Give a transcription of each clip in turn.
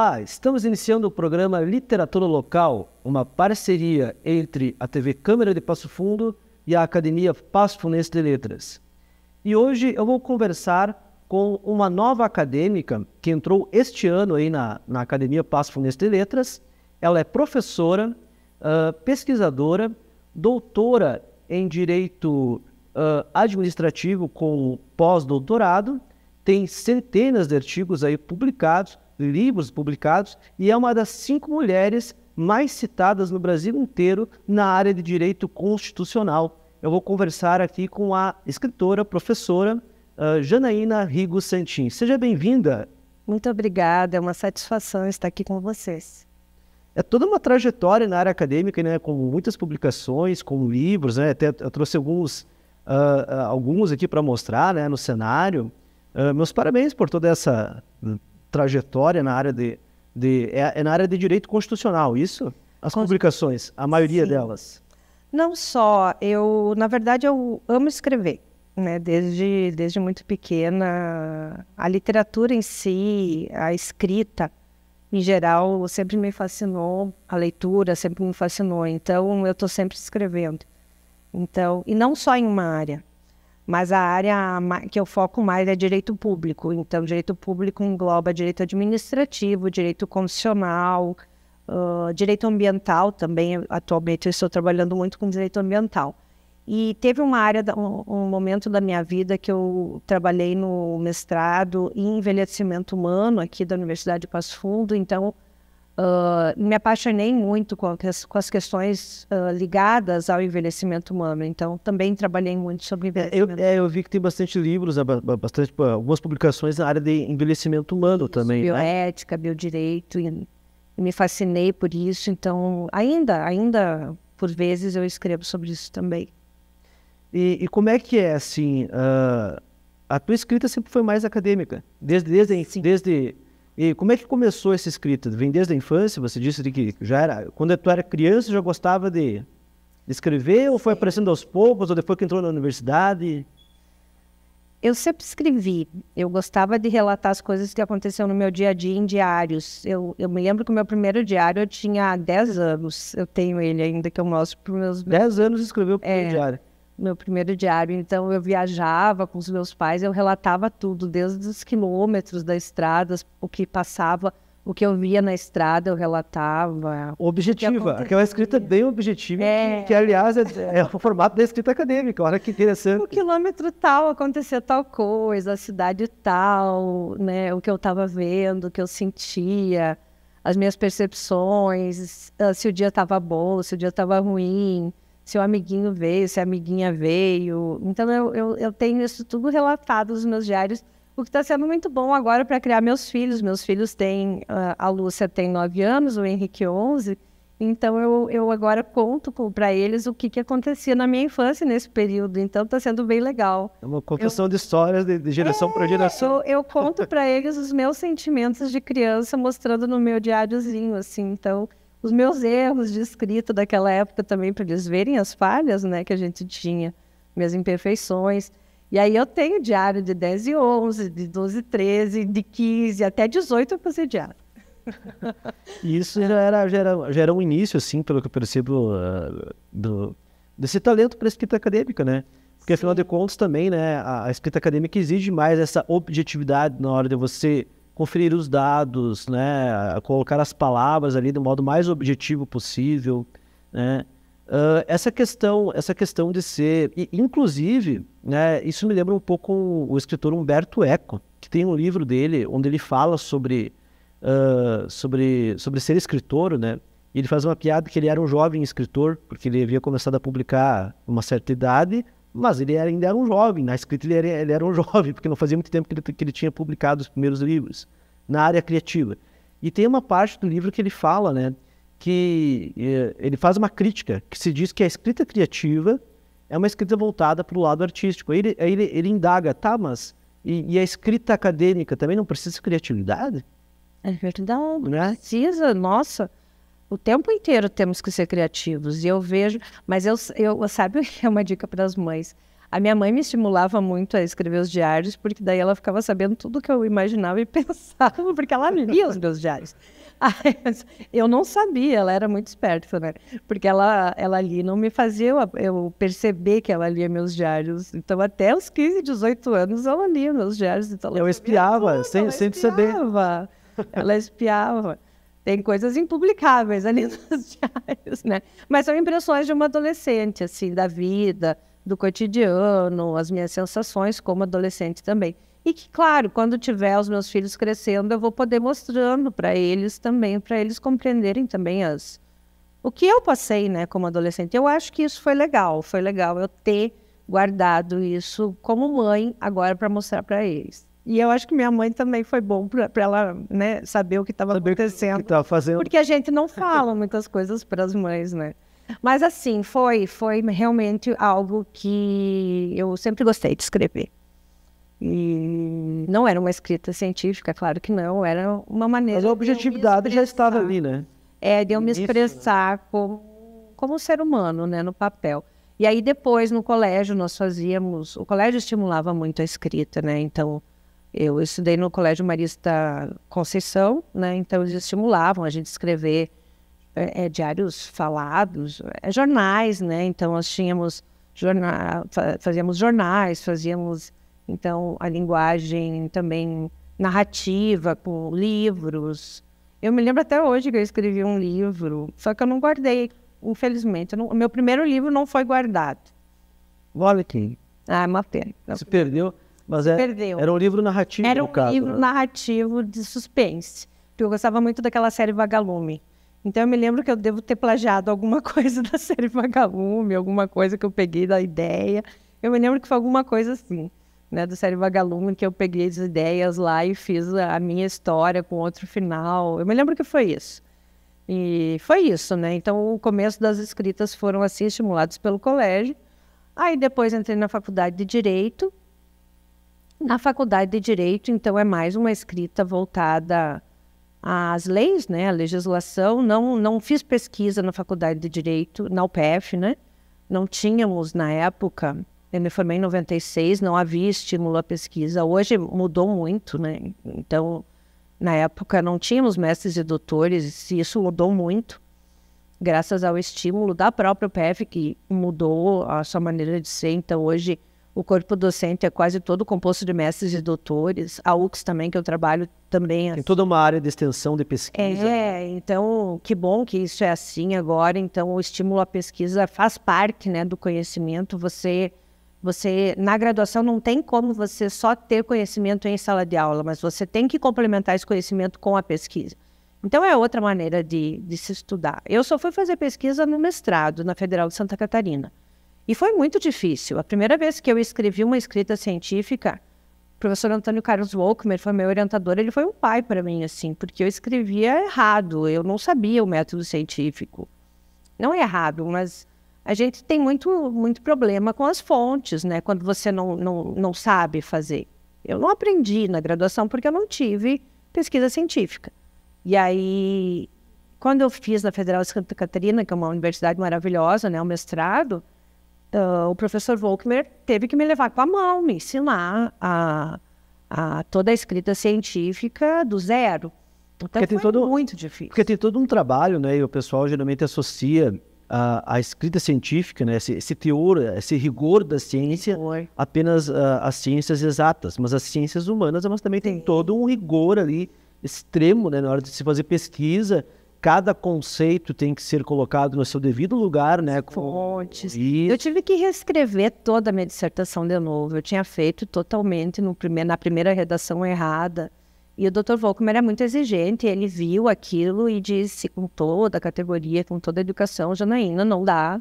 Olá, estamos iniciando o programa Literatura Local, uma parceria entre a TV Câmara de Passo Fundo e a Academia Passo Funense de Letras. E hoje eu vou conversar com uma nova acadêmica que entrou este ano aí na, na Academia Passo Funense de Letras. Ela é professora, uh, pesquisadora, doutora em Direito uh, Administrativo com pós-doutorado, tem centenas de artigos aí publicados livros publicados e é uma das cinco mulheres mais citadas no Brasil inteiro na área de direito constitucional. Eu vou conversar aqui com a escritora, professora uh, Janaína Rigo Santin. Seja bem-vinda. Muito obrigada, é uma satisfação estar aqui com vocês é toda uma trajetória na área acadêmica, né, com muitas publicações, com livros, né, até eu trouxe alguns, uh, alguns aqui para mostrar, né, no cenário. Uh, meus parabéns por toda essa trajetória na área de, de é, é, na área de direito constitucional, isso? As Const... publicações, a maioria Sim. delas. Não só, eu, na verdade, eu amo escrever, né? Desde desde muito pequena, a literatura em si, a escrita em geral, sempre me fascinou, a leitura sempre me fascinou. Então, eu estou sempre escrevendo. Então, e não só em uma área, mas a área que eu foco mais é direito público. Então, direito público engloba direito administrativo, direito constitucional, uh, direito ambiental também. Atualmente, eu estou trabalhando muito com direito ambiental. E teve uma área, um momento da minha vida que eu trabalhei no mestrado em envelhecimento humano aqui da Universidade de Passo Fundo. Então, Uh, me apaixonei muito com as, com as questões uh, ligadas ao envelhecimento humano, então também trabalhei muito sobre é, envelhecimento. eu, é, eu vi que tem bastante livros, bastante, algumas publicações na área de envelhecimento humano isso, também. Né? Bioética, né? biodireito, e, me fascinei por isso, então ainda, ainda por vezes eu escrevo sobre isso também. E, e como é que é, assim, uh, a tua escrita sempre foi mais acadêmica, desde, desde, desde e como é que começou essa escrita? Vem desde a infância? Você disse que já era. Quando tu era criança, já gostava de, escrever? Ou foi aparecendo aos poucos? Ou depois que entrou na universidade? Eu sempre escrevi. Eu gostava de relatar as coisas que aconteciam no meu dia a dia em diários. Eu, eu me lembro que o meu primeiro diário eu tinha 10 anos. Eu tenho ele ainda que eu mostro para os meus. 10 anos escreveu o primeiro é, diário meu primeiro diário. Então eu viajava com os meus pais, eu relatava tudo, desde os quilômetros da estrada, o que passava, o que eu via na estrada, eu relatava. Objetiva, aquela escrita bem objetiva, é. que, que, aliás é, é, o formato da escrita acadêmica. Olha que interessante. O quilômetro tal acontecia tal coisa, a cidade tal, né, o que eu estava vendo, o que eu sentia. As minhas percepções, ah, se o dia estava bom, se o dia estava ruim, se o amiguinho veio, se a amiguinha veio. Então, eu, eu, eu tenho isso tudo relatado nos meus diários, o que está sendo muito bom agora para criar meus filhos. Meus filhos têm, ah, a Lúcia tem 9 anos, o Henrique 11, então eu, eu agora conto para eles o que, que acontecia na minha infância nesse período. Então está sendo bem legal. É uma contação eu... de histórias de, de geração é, para geração. Eu, eu conto para eles os meus sentimentos de criança, mostrando no meu diáriozinho, assim. Então os meus erros de escrita daquela época também, para eles verem as falhas né, que a gente tinha, minhas imperfeições. E aí eu tenho diário de 10 e 11, de 12 e 13, de 15, até 18 eu passei diário. Isso já era, já era, já era um início, assim, pelo que eu percebo, uh, do, desse talento para escrita acadêmica, né? Porque, Sim. afinal de contas, também, né, a, a escrita acadêmica exige mais essa objetividade na hora de você conferir os dados, né, colocar as palavras ali do modo mais objetivo possível, né? Uh, essa questão, essa questão de ser, e, inclusive, né, isso me lembra um pouco o, o escritor Humberto Eco, que tem um livro dele onde ele fala sobre, uh, sobre, sobre ser escritor, né? E ele faz uma piada que ele era um jovem escritor, porque ele havia começado a publicar uma certa idade, mas ele ainda era um jovem, na escrita ele era, ele era um jovem, porque não fazia muito tempo que ele, que ele tinha publicado os primeiros livros na área criativa. E tem uma parte do livro que ele fala, né, que eh, ele faz uma crítica, que se diz que a escrita criativa é uma escrita voltada para o lado artístico. Aí ele, ele, ele indaga, tá, mas e, e, a escrita acadêmica também não precisa de criatividade? É verdade, né? precisa, nossa. O tempo inteiro temos que ser criativos. E eu vejo, mas eu, eu sabe, é uma dica para as mães. A minha mãe me estimulava muito a escrever os diários, porque daí ela ficava sabendo tudo que eu imaginava e pensava, porque ela lia os meus diários. Ah, eu não sabia, ela era muito esperta, né? Porque ela, ela ali não me fazia eu, perceber que ela lia meus diários. Então, até os 15, 18 anos, ela lia meus diários. Então, ela eu espiava, tudo, sem, ela sem espiava. perceber. Ela espiava. Tem coisas impublicáveis ali nos diários, né? Mas são impressões de uma adolescente, assim, da vida, do cotidiano, as minhas sensações como adolescente também. E que, claro, quando tiver os meus filhos crescendo, eu vou poder mostrando para eles também, para eles compreenderem também as o que eu passei, né, como adolescente. Eu acho que isso foi legal, foi legal eu ter guardado isso como mãe agora para mostrar para eles. E eu acho que minha mãe também foi bom para ela né, saber o que estava acontecendo. Que, fazendo. Porque a gente não fala muitas coisas para as mães, né? Mas assim, foi, foi realmente algo que eu sempre gostei de escrever. E não era uma escrita científica, claro que não, era uma maneira. Mas a objetividade já estava ali, né? É, de eu me expressar né? como, como um ser humano, né, no papel. E aí depois, no colégio, nós fazíamos. O colégio estimulava muito a escrita, né? Então, eu estudei no Colégio Marista Conceição, né? Então eles estimulavam a gente escrever é, é, diários falados, é, jornais, né? Então nós tínhamos fazíamos jornais, fazíamos então a linguagem também narrativa com livros. Eu me lembro até hoje que eu escrevi um livro, só que eu não guardei, infelizmente. Não, o meu primeiro livro não foi guardado. Olha aqui. Ah, é uma pena. Você perdeu. Mas é, perdeu. Era um livro narrativo, Era um caso, livro né? narrativo de suspense. Porque eu gostava muito daquela série Vagalume. Então eu me lembro que eu devo ter plagiado alguma coisa da série Vagalume, alguma coisa que eu peguei da ideia. Eu me lembro que foi alguma coisa assim, né, da série Vagalume, que eu peguei as ideias lá e fiz a minha história com outro final. Eu me lembro que foi isso. E foi isso, né? Então o começo das escritas foram assim estimulados pelo colégio. Aí depois entrei na faculdade de direito na faculdade de Direito, então, é mais uma escrita voltada às leis, né, à legislação. Não, não fiz pesquisa na faculdade de Direito, na UPF, né? Não tínhamos, na época, eu me formei em 96, não havia estímulo à pesquisa. Hoje mudou muito, né? Então, na época não tínhamos mestres e doutores, e isso mudou muito, graças ao estímulo da própria PF, que mudou a sua maneira de ser. Então, hoje, o corpo docente é quase todo composto de mestres e doutores. A UX também, que eu trabalho, também... É tem assim. toda uma área de extensão de pesquisa. É, né? então, que bom que isso é assim agora. Então, o estímulo à pesquisa faz parte né, do conhecimento. Você... Você, na graduação, não tem como você só ter conhecimento em sala de aula, mas você tem que complementar esse conhecimento com a pesquisa. Então, é outra maneira de, de se estudar. Eu só fui fazer pesquisa no mestrado, na Federal de Santa Catarina. E foi muito difícil. A primeira vez que eu escrevi uma escrita científica, o professor Antônio Carlos Wolkmer foi meu orientador, ele foi um pai para mim, assim, porque eu escrevia errado, eu não sabia o método científico. Não é errado, mas a gente tem muito, muito problema com as fontes, né? Quando você não, não, não sabe fazer. Eu não aprendi na graduação porque eu não tive pesquisa científica. E aí, quando eu fiz na Federal de Santa Catarina, que é uma universidade maravilhosa, né, o mestrado, uh, o professor Volkmer teve que me levar com a mão, me ensinar a, a toda a escrita científica do zero. Então, porque tem todo, muito difícil. Porque tem todo um trabalho, né? E o pessoal geralmente associa a, a escrita científica, né? Esse, esse, teor, esse rigor da ciência, rigor. apenas às ah, ciências exatas. Mas as ciências humanas, elas também têm todo um rigor ali extremo, né? Na hora de se fazer pesquisa cada conceito tem que ser colocado no seu devido lugar, né? Fontes. E... Eu tive que reescrever toda a minha dissertação de novo. Eu tinha feito totalmente no na primeira redação errada. E o Dr. Volkmer era muito exigente, ele viu aquilo e disse com toda a categoria, com toda a educação, Janaína, não dá.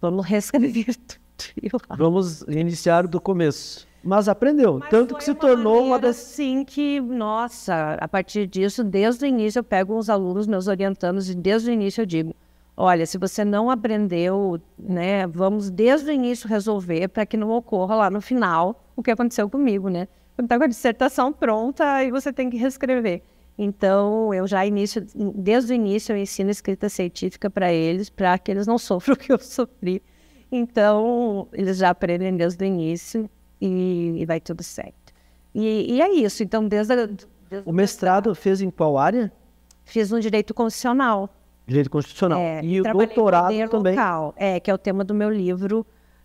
Vamos reescrever tudo. Vamos iniciar do começo. Mas aprendeu, Mas tanto que se tornou uma das. Sim, que, nossa, a partir disso, desde o início, eu pego os alunos, meus orientandos, e desde o início eu digo: olha, se você não aprendeu, né, vamos desde o início resolver para que não ocorra lá no final o que aconteceu comigo, né? Eu estava com a dissertação pronta e você tem que reescrever. Então, eu já inicio, desde o início, eu ensino escrita científica para eles, para que eles não sofram o que eu sofri. Então, eles já aprendem desde o início e, e vai tudo certo. E, e, é isso. Então, desde, a, desde O mestrado fez em qual área? Fiz um direito constitucional. Direito constitucional. É, e o doutorado também. Local, é, que é o tema do meu livro,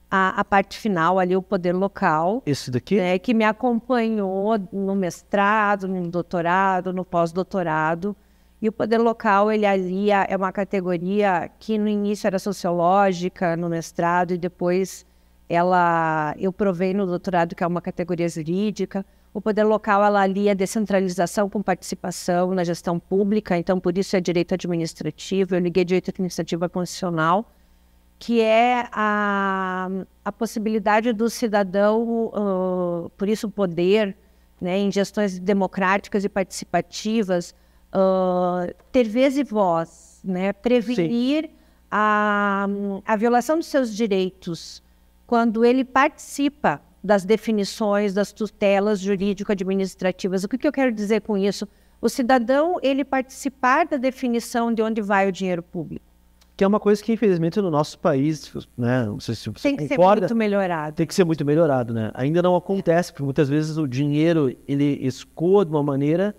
a, a parte final ali, o poder local. Esse daqui? É, que me acompanhou no mestrado, no doutorado, no pós-doutorado. E o poder local, ele ali é, é uma categoria que no início era sociológica, no mestrado, e depois ela eu provei no doutorado que é uma categoria jurídica. O poder local ela a descentralização com participação na gestão pública, então por isso é direito administrativo. Eu liguei direito administrativo a constitucional, que é a, a possibilidade do cidadão, uh, por isso o poder, né, em gestões democráticas e participativas, uh, ter vez e voz, né, prevenir Sim. a, a violação dos seus direitos quando ele participa das definições das tutelas jurídico-administrativas. O que, que eu quero dizer com isso? O cidadão ele participar da definição de onde vai o dinheiro público. Que é uma coisa que, infelizmente, no nosso país, né? Não sei se você tem que concorda, ser muito melhorado. Tem que ser muito melhorado, né? Ainda não acontece, porque muitas vezes o dinheiro ele escoa de uma maneira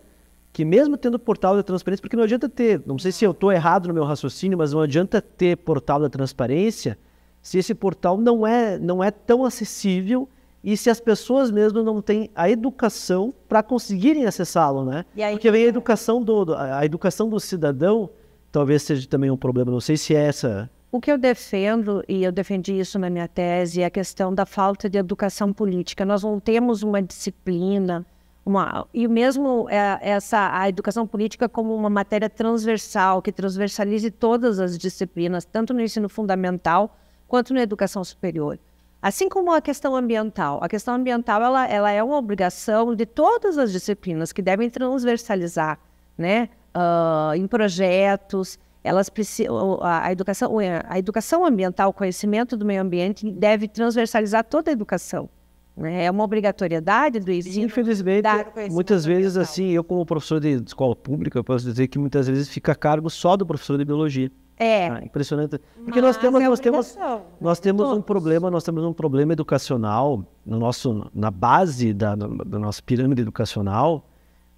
que, mesmo tendo portal da transparência, porque não adianta ter, não sei se eu estou errado no meu raciocínio, mas não adianta ter portal da transparência se esse portal não é, não é tão acessível e se as pessoas mesmo não têm a educação para conseguirem acessá-lo, né? Aí, Porque vem a educação do a educação do cidadão talvez seja também um problema. Não sei se é essa. O que eu defendo e eu defendi isso na minha tese é a questão da falta de educação política. Nós não temos uma disciplina uma, e mesmo é, essa a educação política como uma matéria transversal que transversalize todas as disciplinas, tanto no ensino fundamental quanto na educação superior. Assim como a questão ambiental. A questão ambiental ela, ela é uma obrigação de todas as disciplinas que devem transversalizar né, uh, em projetos. Elas precisam, a, educação, a educação ambiental, o conhecimento do meio ambiente deve transversalizar toda a educação. Né? É uma obrigatoriedade do ensino. Infelizmente, muitas vezes, ambiental. assim, eu como professor de escola pública, posso dizer que muitas vezes fica a cargo só do professor de biologia. É. Ah, impressionante. Porque Mas nós temos, é nós temos, né? nós temos um problema, nós temos um problema educacional no nosso, na base da, da nossa pirâmide educacional,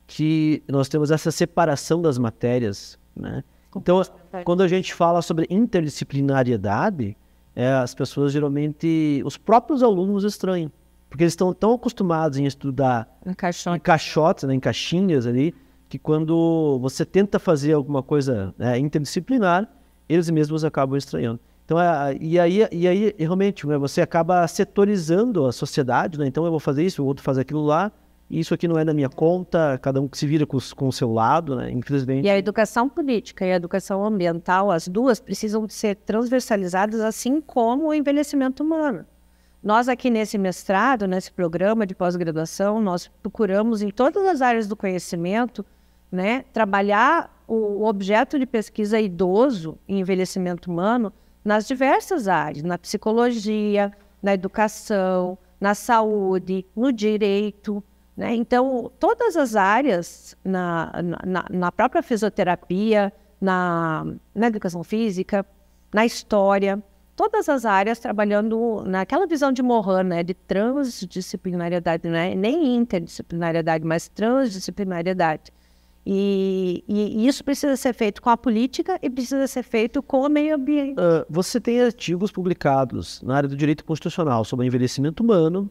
que nós temos essa separação das matérias, né? Então, quando a gente fala sobre interdisciplinariedade, é, as pessoas geralmente, os próprios alunos estranham, porque eles estão tão acostumados em estudar em caixotes, em, caixotes, né, em caixinhas ali, que quando você tenta fazer alguma coisa né, interdisciplinar, eles mesmos acabam estranhando. Então, é, e, aí, e aí, realmente, né, você acaba setorizando a sociedade, né? Então, eu vou fazer isso, o outro faz aquilo lá, e isso aqui não é da minha conta, cada um que se vira com, com o seu lado, né? Infelizmente. E a educação política e a educação ambiental, as duas precisam ser transversalizadas, assim como o envelhecimento humano. Nós aqui nesse mestrado, nesse programa de pós-graduação, nós procuramos em todas as áreas do conhecimento, né, trabalhar o objeto de pesquisa idoso e envelhecimento humano nas diversas áreas, na psicologia, na educação, na saúde, no direito. Né? Então, todas as áreas, na, na, na própria fisioterapia, na, na educação física, na história, todas as áreas trabalhando naquela visão de Mohan, né, de transdisciplinariedade, né, nem interdisciplinariedade, mas transdisciplinariedade. E, e, isso precisa ser feito com a política e precisa ser feito com o meio ambiente. Uh, você tem artigos publicados na área do direito constitucional sobre envelhecimento humano,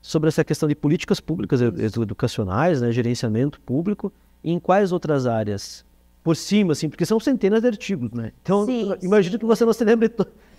sobre essa questão de políticas públicas isso. educacionais, né, gerenciamento público, e em quais outras áreas? Por cima, assim, porque são centenas de artigos, né? Então, sim, imagino sim. que você não se lembre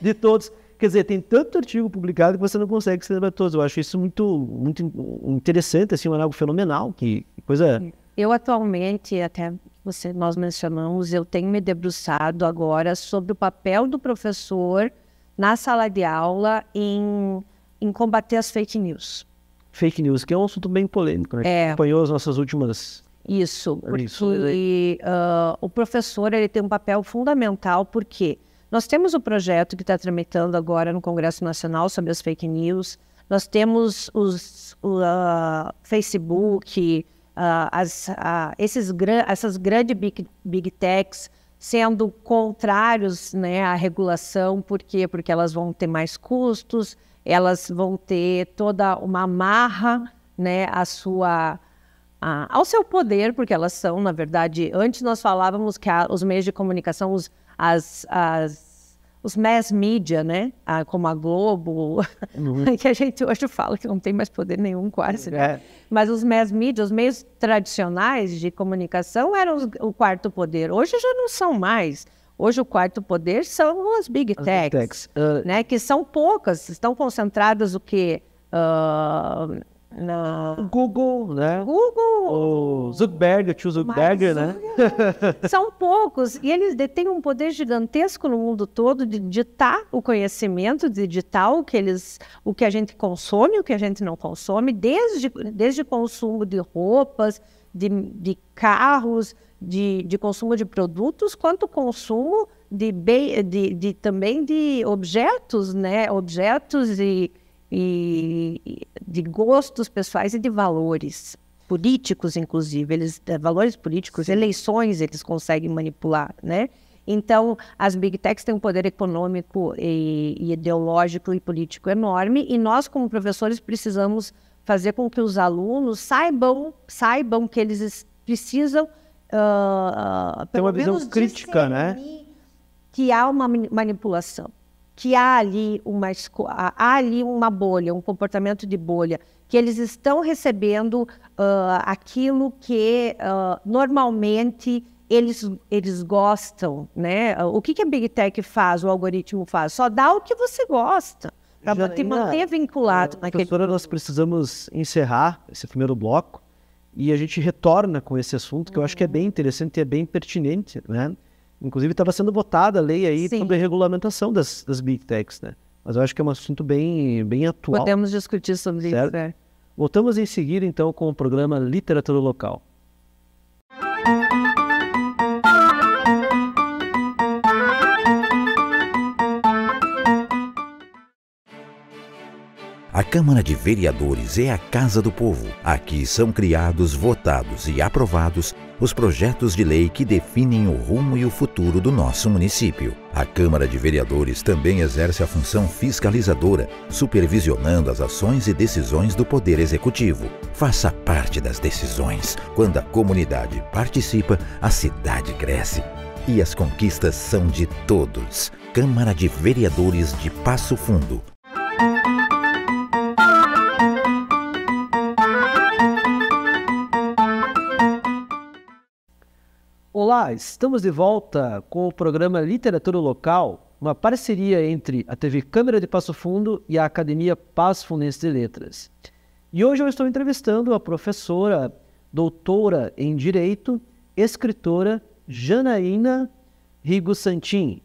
de todos. Quer dizer, tem tanto artigo publicado que você não consegue se lembrar de todos. Eu acho isso muito, muito interessante, assim, um algo fenomenal, que coisa... Sim eu atualmente, até você, nós mencionamos, eu tenho me debruçado agora sobre o papel do professor na sala de aula em, em combater as fake news. Fake news, que é um assunto bem polêmico, né? É. Que acompanhou as nossas últimas isso, é porque né? e, uh, o professor ele tem um papel fundamental, porque nós temos o projeto que está tramitando agora no Congresso Nacional sobre as fake news, nós temos os uh, Facebook, uh, as, uh, esses gran essas grandes big, big techs sendo contrários né, à regulação, por quê? Porque elas vão ter mais custos, elas vão ter toda uma amarra né, à sua, ao seu poder, porque elas são, na verdade, antes nós falávamos que a, os meios de comunicação, os, as, as os mass media, né? Ah, como a Globo, uhum. que a gente hoje fala que não tem mais poder nenhum, quase. Né? É. Mas os mass media, os meios tradicionais de comunicação eram os, o quarto poder. Hoje já não são mais. Hoje o quarto poder são as big as techs, big techs. Uh... né? Que são poucas, estão concentradas o que uh, ah, na Google, né? Google! O Zuckerberg, o tio Zuckerberg, né? São poucos. E eles detêm um poder gigantesco no mundo todo de ditar o conhecimento ditar o que, eles, o que a gente consome, o que a gente não consome, desde, desde consumo de roupas, de, de carros, de, de consumo de produtos, quanto consumo de, de, de também de objetos, né? Objetos e e de gostos pessoais e de valores políticos, inclusive. Eles eh, valores políticos, eleições, eles conseguem manipular, né? Então, as big techs têm um poder econômico e, e ideológico e político enorme, e nós, como professores, precisamos fazer com que os alunos saibam, saibam que eles precisam uh, pelo uma visão menos crítica, né? Que há uma manipulação que há ali uma, há ali uma bolha, um comportamento de bolha, que eles estão recebendo uh, aquilo que uh, normalmente eles, eles gostam, né? O que, que a Big Tech faz, o algoritmo faz? Só dá o que você gosta, para te manter vinculado. É, naquele... Professora, nós precisamos encerrar esse primeiro bloco e a gente retorna com esse assunto, que eu acho que é uhum. bem interessante e é bem pertinente, né? Inclusive estava sendo votada a lei aí Sim. sobre a regulamentação das, das big techs, né? Mas eu acho que é um assunto bem, bem atual. Podemos discutir sobre certo? isso, é. Voltamos em seguida, então, com o programa Literatura Local. A Câmara de Vereadores é a casa do povo. Aqui são criados, votados e aprovados os projetos de lei que definem o rumo e o futuro do nosso município. A Câmara de Vereadores também exerce a função fiscalizadora, supervisionando as ações e decisões do Poder Executivo. Faça parte das decisões. Quando a comunidade participa, a cidade cresce. E as conquistas são de todos. Câmara de Vereadores de Passo Fundo. Olá, estamos de volta com o programa Literatura Local, uma parceria entre a TV Câmara de Passo Fundo e a Academia Passo Fundense de Letras. E hoje eu estou entrevistando a professora, doutora em Direito, escritora Janaína Rigo Santin.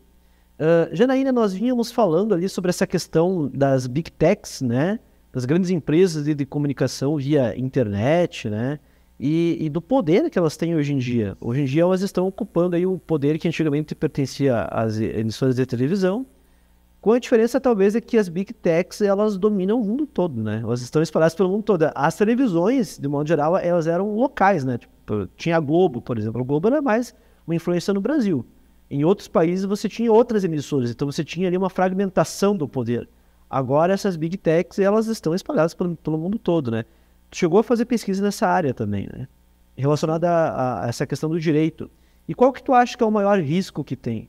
Uh, ah, Janaína, nós vínhamos falando ali sobre essa questão das big techs, né? Das grandes empresas de, de comunicação via internet, né? e, e, do poder que elas têm hoje em dia. Hoje em dia elas estão ocupando aí o poder que antigamente pertencia às emissoras de televisão, com a diferença talvez é que as big techs elas dominam o mundo todo, né? Elas estão espalhadas pelo mundo todo. As televisões, de modo geral, elas eram locais, né? Tipo, tinha a Globo, por exemplo. A Globo era mais uma influência no Brasil. Em outros países você tinha outras emissoras, então você tinha ali uma fragmentação do poder. Agora essas big techs elas estão espalhadas pelo, pelo mundo todo, né? chegou a fazer pesquisa nessa área também, né? Relacionada a, a essa questão do direito. E qual que tu acha que é o maior risco que tem?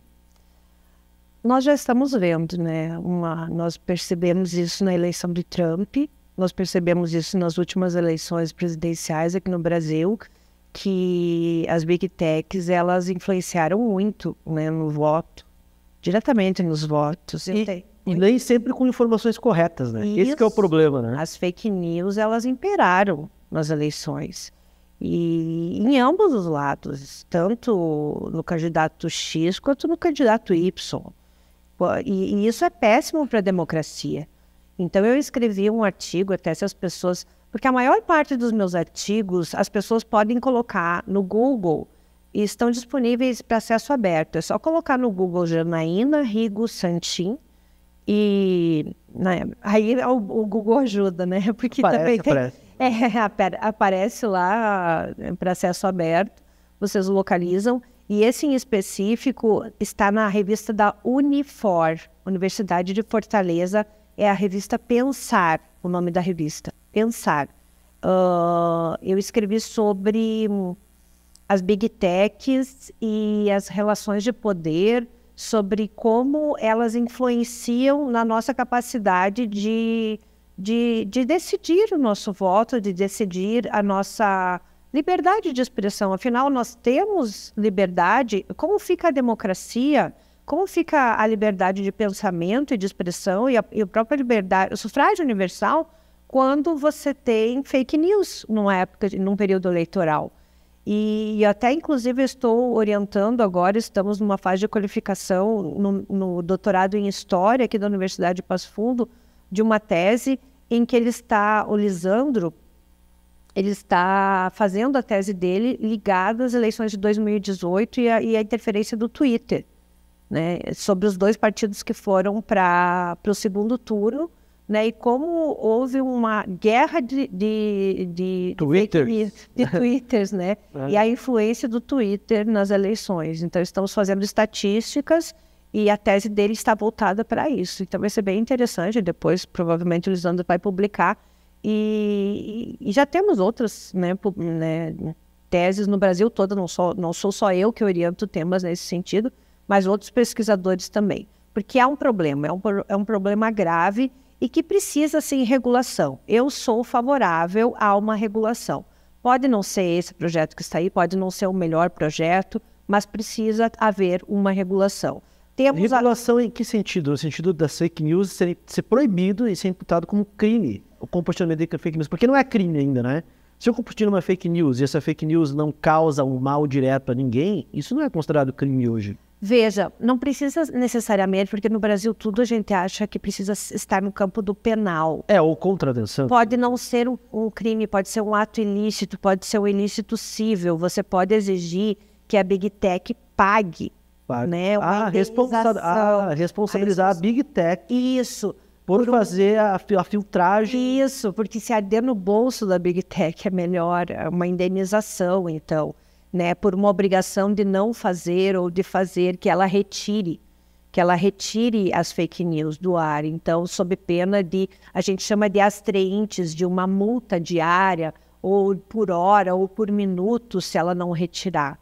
Nós já estamos vendo, né? Uma, nós percebemos isso na eleição de Trump, nós percebemos isso nas últimas eleições presidenciais aqui no Brasil, que as big techs elas influenciaram muito né, no voto, diretamente nos votos. E, e nem sempre com informações corretas, né? Isso. Esse é o problema, né? As fake news, elas imperaram nas eleições. E em ambos os lados, tanto no candidato X quanto no candidato Y. E, e isso é péssimo para a democracia. Então eu escrevi um artigo até se as pessoas, porque a maior parte dos meus artigos as pessoas podem colocar no Google e estão disponíveis para acesso aberto. É só colocar no Google Janaína Rigo Santin e né, aí é o, o, Google ajuda, né? Porque aparece, também tem, aparece. É, aparece lá eh, para acesso aberto, vocês localizam. E esse em específico está na revista da Unifor, Universidade de Fortaleza. É a revista Pensar, o nome da revista. Pensar. Uh, eu escrevi sobre as big techs e as relações de poder sobre como elas influenciam na nossa capacidade de, de, de decidir o nosso voto, de decidir a nossa liberdade de expressão. Afinal, nós temos liberdade. Como fica a democracia? Como fica a liberdade de pensamento e de expressão e a, e a própria liberdade, o sufrágio universal, quando você tem fake news numa época, num período eleitoral? E, até, inclusive, estou orientando agora, estamos numa fase de qualificação no, no doutorado em História aqui da Universidade de Passo Fundo, de uma tese em que ele está, o Lisandro, ele está fazendo a tese dele ligada às eleições de 2018 e a, e a interferência do Twitter, né, sobre os dois partidos que foram para o segundo turno né? E como houve uma guerra de, de, de, Twitter, de, de Twitters, né? É. E a influência do Twitter nas eleições. Então, estamos fazendo estatísticas e a tese dele está voltada para isso. Então, vai ser bem interessante. Depois, provavelmente, o Lisandro vai publicar. E, e já temos outras né, né, teses no Brasil todo, não, não sou só eu que oriento temas nesse sentido, mas outros pesquisadores também. Porque há um problema, é um, é um problema grave e que precisa sim regulação. Eu sou favorável a uma regulação. Pode não ser esse projeto que está aí, pode não ser o melhor projeto, mas precisa haver uma regulação. Temos regulação a... em que sentido? No sentido das fake news ser, ser proibido e ser imputado como crime, o compartilhamento de fake news, porque não é crime ainda, né? Se eu compartilho uma fake news e essa fake news não causa um mal direto a ninguém, isso não é considerado crime hoje. Veja, não precisa necessariamente, porque no Brasil tudo a gente acha que precisa estar no campo do penal. É, ou contravenção. Pode não ser um, um crime, pode ser um ato ilícito, pode ser um ilícito civil. Você pode exigir que a Big Tech pague. pague. Né, ah, a, responsa ah, a responsabilizar a, respons... a, Big Tech. Isso. Por, por fazer um... a, a filtragem. Isso, porque se arder no bolso da Big Tech é melhor, é uma indenização, então né, por uma obrigação de não fazer ou de fazer que ela retire, que ela retire as fake news do ar. Então, sob pena de, a gente chama de astreintes de uma multa diária ou por hora ou por minuto se ela não retirar.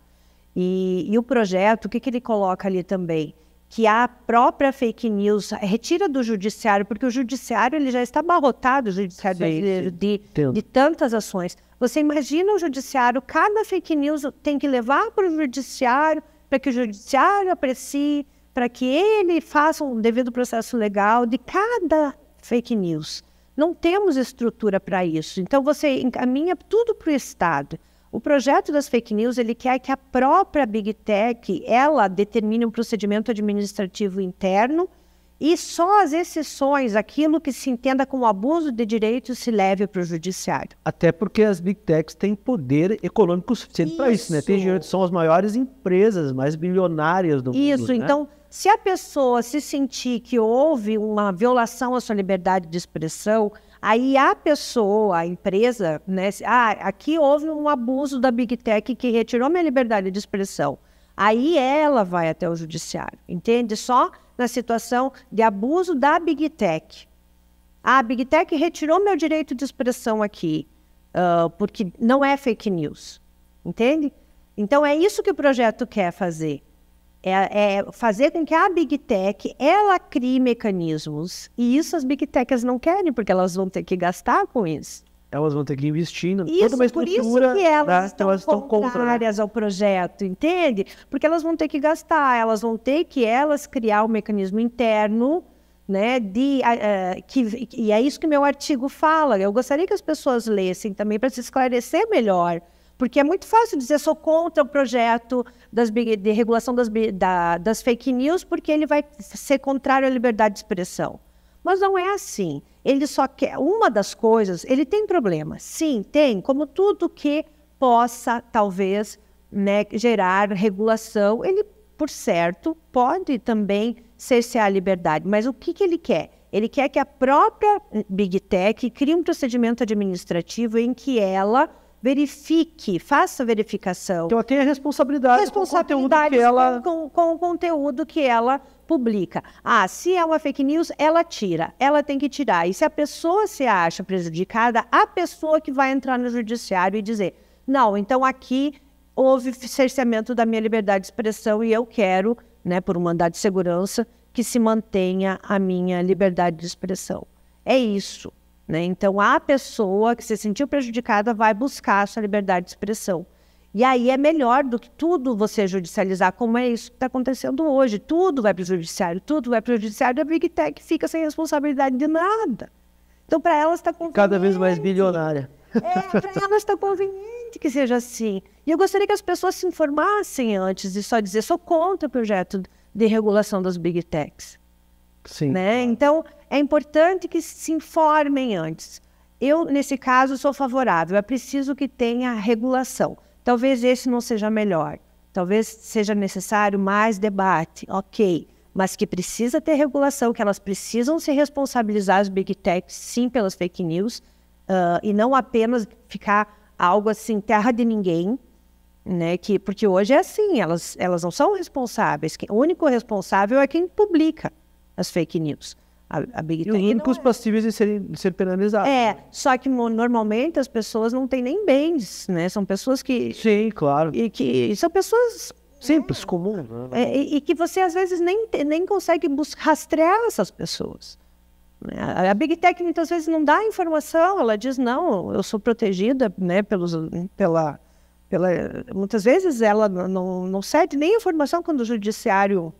E, e o projeto, o que, que ele coloca ali também? Que a própria fake news retira do judiciário, porque o judiciário ele já está abarrotado, o judiciário sim, brasileiro, De, de tantas ações você imagina o judiciário, cada fake news tem que levar para o judiciário, para que o judiciário aprecie, para que ele faça um devido processo legal de cada fake news. Não temos estrutura para isso. Então você encaminha tudo para o Estado. O projeto das fake news ele quer que a própria Big Tech ela determine um procedimento administrativo interno e só as exceções, aquilo que se entenda como abuso de direitos, se leve para o judiciário. Até porque as big techs têm poder econômico suficiente para isso, né? Tem, são as maiores empresas, mais bilionárias do isso, mundo. Isso, né? então, se a pessoa se sentir que houve uma violação à sua liberdade de expressão, aí a pessoa, a empresa, né? Ah, aqui houve um abuso da big tech que retirou minha liberdade de expressão. Aí ela vai até o judiciário, entende? Só na situação de abuso da Big Tech. A Big Tech retirou meu direito de expressão aqui, uh, porque não é fake news, entende? Então é isso que o projeto quer fazer. É, é, fazer com que a Big Tech ela crie mecanismos e isso as Big Techs não querem porque elas vão ter que gastar com isso elas vão ter que investir em toda uma estrutura. Por isso que elas, né? estão, elas estão né? contrárias contra... ao projeto, entende? Porque elas vão ter que gastar, elas vão ter que elas criar o um mecanismo interno, né? De, uh, que, e é isso que meu artigo fala. Eu gostaria que as pessoas lessem também para se esclarecer melhor. Porque é muito fácil dizer sou contra o projeto das, de regulação das, da, das fake news, porque ele vai ser contrário à liberdade de expressão. Mas não é assim. Ele só quer. Uma das coisas, ele tem problema. Sim, tem, como tudo que possa, talvez, né, gerar regulação, ele, por certo, pode também cercear a liberdade. Mas o que, que ele quer? Ele quer que a própria hum, Big Tech crie um procedimento administrativo em que ela verifique, faça verificação. Então, ela tem a responsabilidade, responsabilidade com o conteúdo que ela... Com, com, com o conteúdo que ela publica. Ah, se é uma fake news, ela tira, ela tem que tirar. E se a pessoa se acha prejudicada, a pessoa que vai entrar no judiciário e dizer: não, então aqui houve cerceamento da minha liberdade de expressão e eu quero, né, por um mandado de segurança, que se mantenha a minha liberdade de expressão. É isso. Né? Então, a pessoa que se sentiu prejudicada vai buscar a sua liberdade de expressão. E aí é melhor do que tudo você judicializar, como é isso que está acontecendo hoje. Tudo vai para o judiciário, tudo vai para o judiciário, e a Big Tech fica sem responsabilidade de nada. Então, para elas está conveniente. Cada vez mais bilionária. É, para elas está conveniente que seja assim. E eu gostaria que as pessoas se informassem antes de só dizer, sou contra o projeto de regulação das Big Techs. Sim. Né? Então, é importante que se informem antes. Eu, nesse caso, sou favorável. É preciso que tenha regulação. Talvez esse não seja melhor. Talvez seja necessário mais debate, ok, mas que precisa ter regulação, que elas precisam se responsabilizar, os big techs, sim, pelas fake news, uh, e não apenas ficar algo assim, terra de ninguém, né? Que, porque hoje é assim, elas, elas não são responsáveis. O único responsável é quem publica as fake news. A, a Big Tech. E é. os únicos passíveis de serem de ser penalizados. É, só que normalmente as pessoas não têm nem bens, né? São pessoas que. Sim, claro. E que e são pessoas. Simples, comuns. comum. Né? É, e, e, que você às vezes nem, nem consegue rastrear essas pessoas. Né? A, Big Tech muitas vezes não dá informação, ela diz, não, eu sou protegida né, pelos, pela, pela. Muitas vezes ela não, não, não cede nem informação quando o judiciário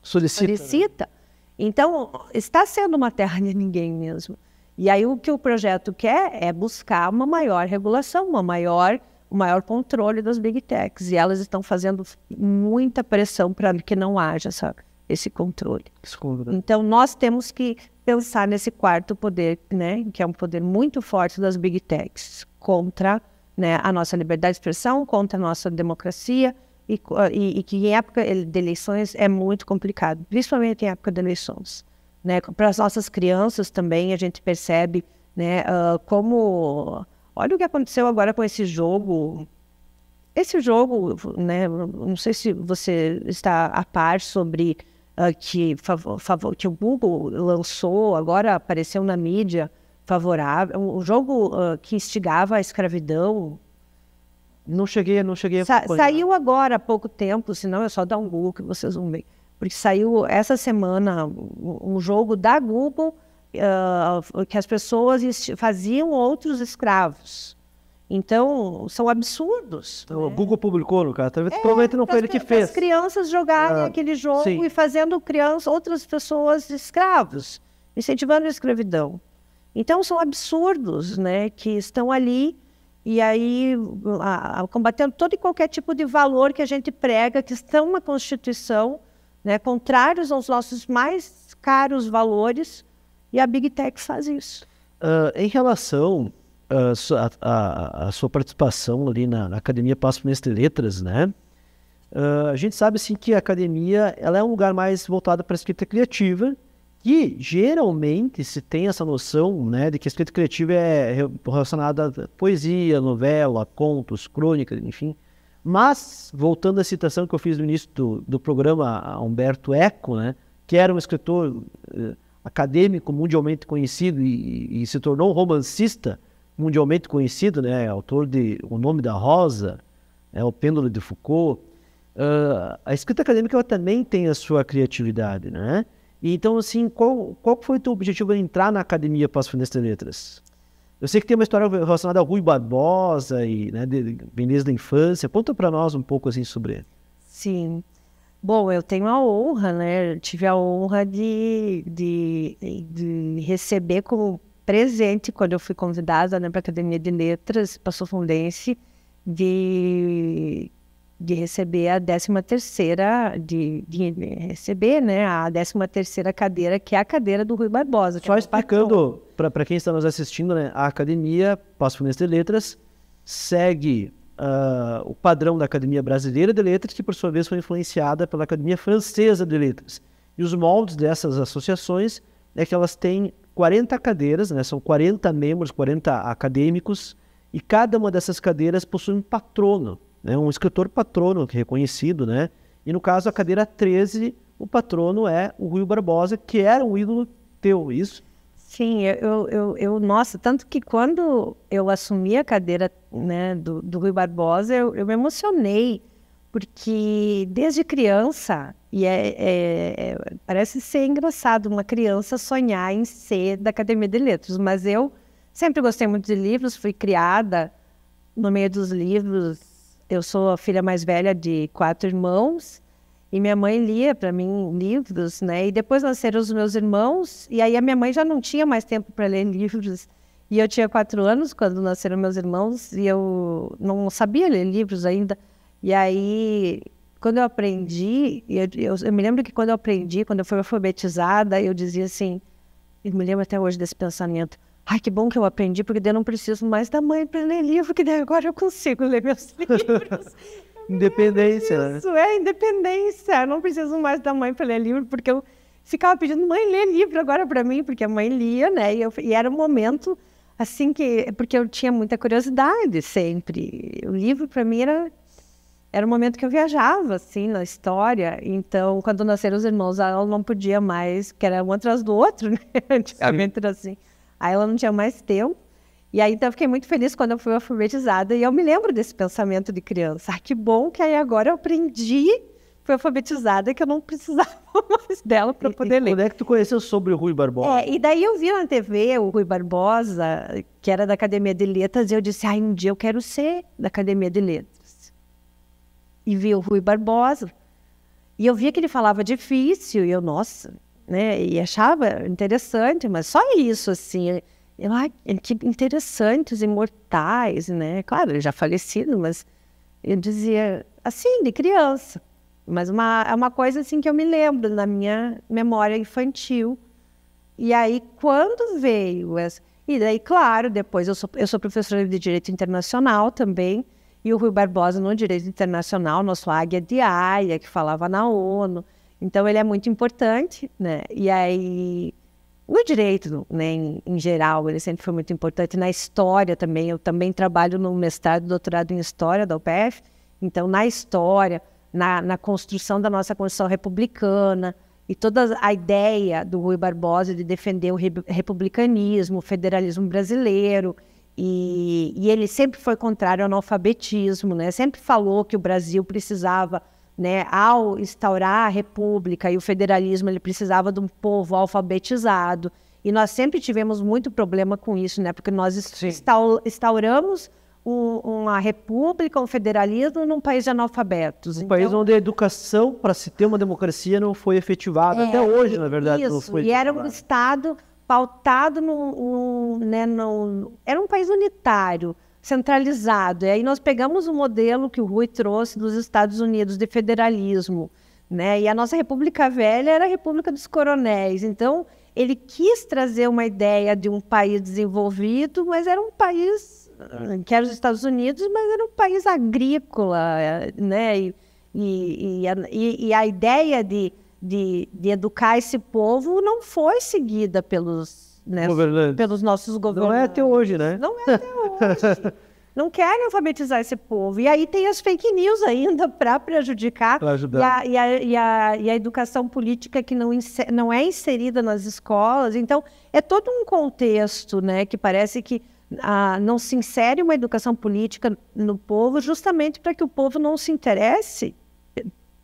solicita. Né? solicita. Né? Então, está sendo uma terra de ninguém mesmo. E aí o que o projeto quer é buscar uma maior regulação, uma maior, um maior controle das big techs. E elas estão fazendo muita pressão para que não haja essa, esse controle. Desculpa. Então nós temos que pensar nesse quarto poder, né, que é um poder muito forte das big techs contra né, a nossa liberdade de expressão, contra a nossa democracia, e, ah, e, e que em época de eleições é muito complicado, principalmente em época de eleições. Né? Para as nossas crianças também a gente percebe né, uh, como... Olha o que aconteceu agora com esse jogo esse jogo, né, não sei se você está a par sobre uh, que, que, o Google lançou, agora apareceu na mídia favorável, um jogo uh, que instigava a escravidão, não cheguei, não cheguei Sa a Saiu agora há pouco tempo, senão é só dar um Google que vocês vão ver. Porque saiu essa semana um jogo da Google uh, que as pessoas faziam outros escravos. Então, são absurdos. Então, né? O Google publicou, no caso. É, provavelmente não foi ele que fez. As crianças jogarem ah, aquele jogo sim. e fazendo crianças, outras pessoas escravos, incentivando a escravidão. Então, são absurdos né, que estão ali e aí, a, a, combatendo todo e qualquer tipo de valor que a gente prega, que estão na Constituição, né, contrários aos nossos mais caros valores, e a Big Tech faz isso. Uh, em relação à ah, sua participação ali na, na Academia Passo Mestre Letras, né? Uh, a gente sabe assim que a academia ela é um lugar mais voltado para a escrita criativa, e geralmente se tem essa noção né, de que a escrita criativa é relacionada a poesia, novela, contos, crônicas, enfim. Mas, voltando à citação que eu fiz no início do, do programa a Humberto Eco, né, que era um escritor eh, acadêmico mundialmente conhecido e, e, se tornou um romancista mundialmente conhecido, né, autor de O Nome da Rosa, né, O Pêndulo de Foucault, uh, a escrita acadêmica também tem a sua criatividade, né? Então, assim, qual, qual foi o teu objetivo de entrar na academia Passo-Finense de Letras? Eu sei que tem uma história relacionada ao Rui Barbosa e né, de Veneza da Infância. Conta para nós um pouco assim sobre ele. Sim. Bom, eu tenho a honra, né? Eu tive a honra de, de, de receber como presente, quando eu fui convidada né, para a Academia de Letras Passo Fundense, de de receber a 13 terceira de, de, receber né a 13 terceira cadeira que é a cadeira do Rui Barbosa é só é explicando para quem está nos assistindo né a academia Passo de Letras segue uh, o padrão da academia brasileira de letras que por sua vez foi influenciada pela academia francesa de letras e os moldes dessas associações é que elas têm 40 cadeiras né são 40 membros 40 acadêmicos e cada uma dessas cadeiras possui um patrono né? um escritor patrono reconhecido, né? E no caso, a cadeira 13, o patrono é o Rui Barbosa, que era um ídolo teu, é isso? Sim, eu, eu, eu nossa, tanto que quando eu assumi a cadeira hum. né, do, do Rui Barbosa, eu, eu me emocionei, porque desde criança, e é, é, é, parece ser engraçado uma criança sonhar em ser da Academia de Letras, mas eu sempre gostei muito de livros, fui criada no meio dos livros, eu sou a filha mais velha de quatro irmãos e minha mãe lia para mim livros, né? E depois nasceram os meus irmãos e aí a minha mãe já não tinha mais tempo para ler livros. E eu tinha quatro anos quando nasceram meus irmãos e eu não sabia ler livros ainda. E aí, quando eu aprendi, eu, eu, eu me lembro que quando eu aprendi, quando eu fui alfabetizada, eu dizia assim, eu me lembro até hoje desse pensamento, Ai, que bom que eu aprendi, porque daí eu não preciso mais da mãe para ler livro, que daí agora eu consigo ler meus livros. independência, Isso, né? é independência. Eu não preciso mais da mãe para ler livro, porque eu ficava pedindo, mãe, lê livro agora para mim, porque a mãe lia, né? E, eu, e era um momento, assim, que... Porque eu tinha muita curiosidade sempre. O livro, para mim, era era o momento que eu viajava, assim, na história. Então, quando nasceram os irmãos, ela não podia mais, porque era um atrás do outro, né? Antigamente era assim. Aí ela não tinha mais tempo. E aí então eu fiquei muito feliz quando eu fui alfabetizada. E eu me lembro desse pensamento de criança. Ah, que bom que aí agora eu aprendi, fui alfabetizada, que eu não precisava mais dela para poder e, ler. Quando é que tu conheceu sobre o Rui Barbosa? É, e daí eu vi na TV o Rui Barbosa, que era da Academia de Letras, e eu disse, ah, um dia eu quero ser da Academia de Letras. E vi o Rui Barbosa. E eu via que ele falava difícil, e eu, nossa, né? E achava interessante, mas só isso, assim. Eu, que interessante, os imortais, né? Claro, ele já falecido, mas eu dizia assim, de criança. Mas uma, é uma coisa assim que eu me lembro na minha memória infantil. E aí, quando veio essa... E daí, claro, depois eu sou, eu sou professora de Direito Internacional também, e o Rui Barbosa no Direito Internacional, nosso águia de aia que falava na ONU. Então, ele é muito importante, né? E aí, no direito, né, em, em, geral, ele sempre foi muito importante. Na história também, eu também trabalho no mestrado e doutorado em História da UPF. Então, na história, na, na construção da nossa Constituição Republicana, e toda a ideia do Rui Barbosa de defender o republicanismo, o federalismo brasileiro, e, e, ele sempre foi contrário ao analfabetismo, né? sempre falou que o Brasil precisava né, ao instaurar a república e o federalismo, ele precisava de um povo alfabetizado. E nós sempre tivemos muito problema com isso, né, porque nós instauramos uma república, um federalismo num país de analfabetos. Um então, país onde a educação para se ter uma democracia não foi efetivada, é, até hoje, na verdade, isso, não foi efetivada. E era um Estado pautado no, um, né, no... Era um país unitário, centralizado. E aí nós pegamos o um modelo que o Rui trouxe dos Estados Unidos de federalismo, né? E a nossa República Velha era a República dos Coronéis. Então, ele quis trazer uma ideia de um país desenvolvido, mas era um país eh, que era os Estados Unidos, mas era um país agrícola, eh, né? E, e, e, a, e a, ideia de, de, de educar esse povo não foi seguida pelos né, pelos nossos governantes. Não é até hoje, né? Não é até hoje. não querem alfabetizar esse povo. E aí tem as fake news ainda para prejudicar pra ajudar. E, a, e, a, e, a, educação política que não, inser, não é inserida nas escolas. Então, é todo um contexto né, que parece que ah, não se insere uma educação política no povo justamente para que o povo não se interesse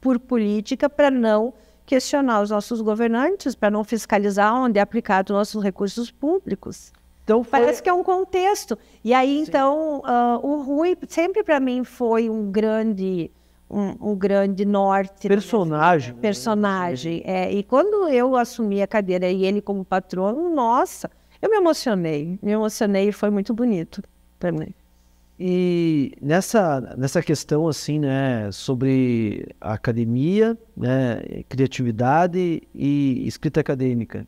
por política para não questionar os nossos governantes para não fiscalizar onde é aplicado nossos recursos públicos. Então, foi... Parece que é um contexto. E aí, Sim. então, uh, o Rui sempre para mim foi um grande, um, um grande norte. Personagem. Né? Personagem. É, e quando eu assumi a cadeira e ele como patrono, nossa, eu me emocionei. Me emocionei e foi muito bonito para mim. E nessa, nessa questão, assim, né, sobre academia, né, criatividade e escrita acadêmica,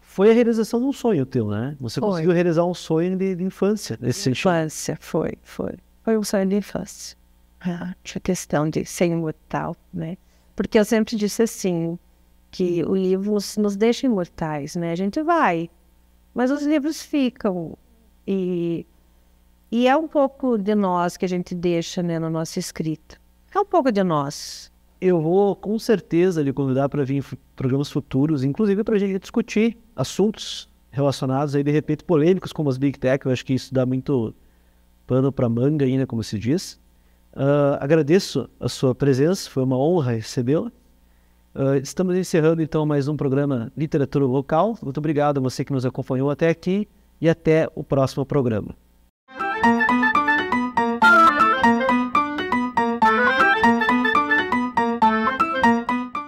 foi a realização de um sonho teu, né? Você foi. conseguiu realizar um sonho de, de infância. Nesse de infância, foi, foi. Foi um sonho de infância. Ah, a questão de ser imortal, né? Porque eu sempre disse assim, que hum. o livro nos, nos deixa imortais, né? A gente vai, mas os livros ficam. E e é um pouco de nós que a gente deixa né, na nossa escrita. É um pouco de nós. Eu vou, com certeza, lhe convidar para vir em programas futuros, inclusive para a gente discutir assuntos relacionados aí, de repente, polêmicos, como as Big Tech. Eu acho que isso dá muito pano para manga ainda, como se diz. Uh, agradeço a sua presença, foi uma honra recebê-la. Uh, estamos encerrando então mais um programa Literatura Local. Muito obrigado a você que nos acompanhou até aqui e até o próximo programa. Thank you.